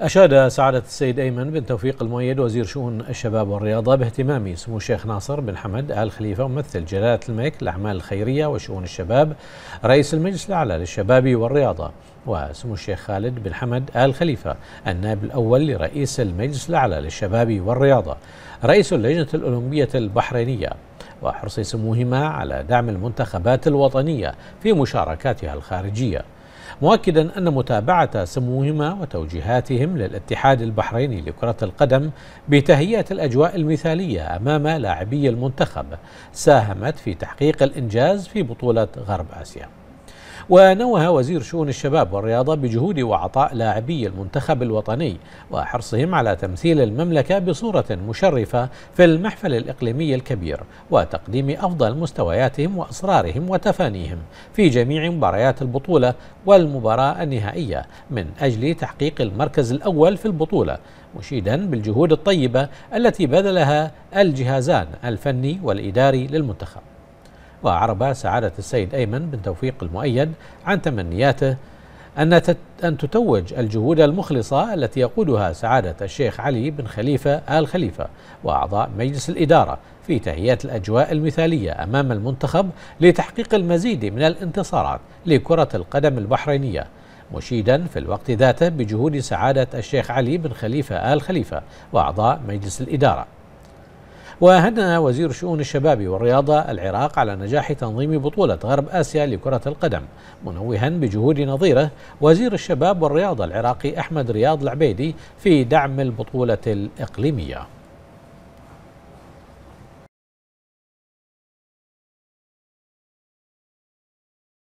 أشاد سعادة السيد أيمن بن توفيق المؤيد وزير شؤون الشباب والرياضة باهتمام سمو الشيخ ناصر بن حمد آل خليفة ممثل جلالة الملك الأعمال الخيرية وشؤون الشباب رئيس المجلس الأعلى للشباب والرياضة وسمو الشيخ خالد بن حمد آل خليفة النائب الأول لرئيس المجلس الأعلى للشباب والرياضة رئيس اللجنة الأولمبية البحرينية وحرص سموهما على دعم المنتخبات الوطنية في مشاركاتها الخارجية مؤكدا أن متابعة سموهما وتوجيهاتهم للاتحاد البحريني لكرة القدم بتهيئة الأجواء المثالية أمام لاعبي المنتخب ساهمت في تحقيق الإنجاز في بطولة غرب آسيا ونوه وزير شؤون الشباب والرياضة بجهود وعطاء لاعبي المنتخب الوطني وحرصهم على تمثيل المملكة بصورة مشرفة في المحفل الإقليمي الكبير وتقديم أفضل مستوياتهم وأصرارهم وتفانيهم في جميع مباريات البطولة والمباراة النهائية من أجل تحقيق المركز الأول في البطولة مشيدا بالجهود الطيبة التي بذلها الجهازان الفني والإداري للمنتخب وعرب سعادة السيد أيمن بن توفيق المؤيد عن تمنياته أن أن تتوج الجهود المخلصة التي يقودها سعادة الشيخ علي بن خليفة آل خليفة وأعضاء مجلس الإدارة في تهيئة الأجواء المثالية أمام المنتخب لتحقيق المزيد من الانتصارات لكرة القدم البحرينية مشيدا في الوقت ذاته بجهود سعادة الشيخ علي بن خليفة آل خليفة وأعضاء مجلس الإدارة وهنأ وزير شؤون الشباب والرياضة العراق على نجاح تنظيم بطولة غرب آسيا لكرة القدم منوها بجهود نظيره وزير الشباب والرياضة العراقي أحمد رياض العبيدي في دعم البطولة الإقليمية